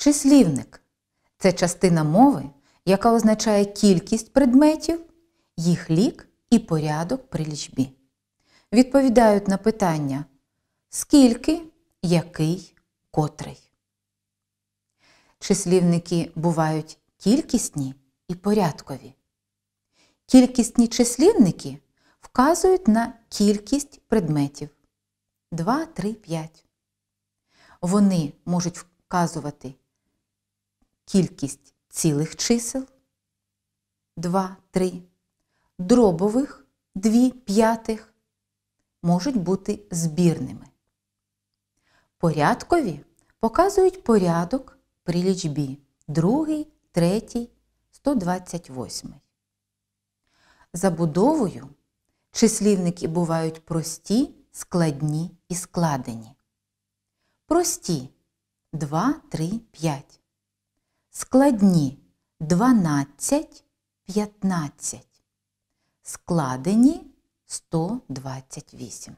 Числівник це частина мови, яка означає кількість предметів, їх лік і порядок при лічбі. Відповідають на питання скільки, який, котрий. Числівники бувають кількісні і порядкові. Кількісні числівники вказують на кількість предметів 2, 3, 5. Вони можуть вказувати кількість цілих чисел 2, 3, дробових 2 п'ятих можуть бути збірними. Порядкові показують порядок при лічбі другий, третій, 128. Забудовою числівники бувають прості, складні і складені. Прості 2, 3, 5. Складні 12, 15. Складені 128.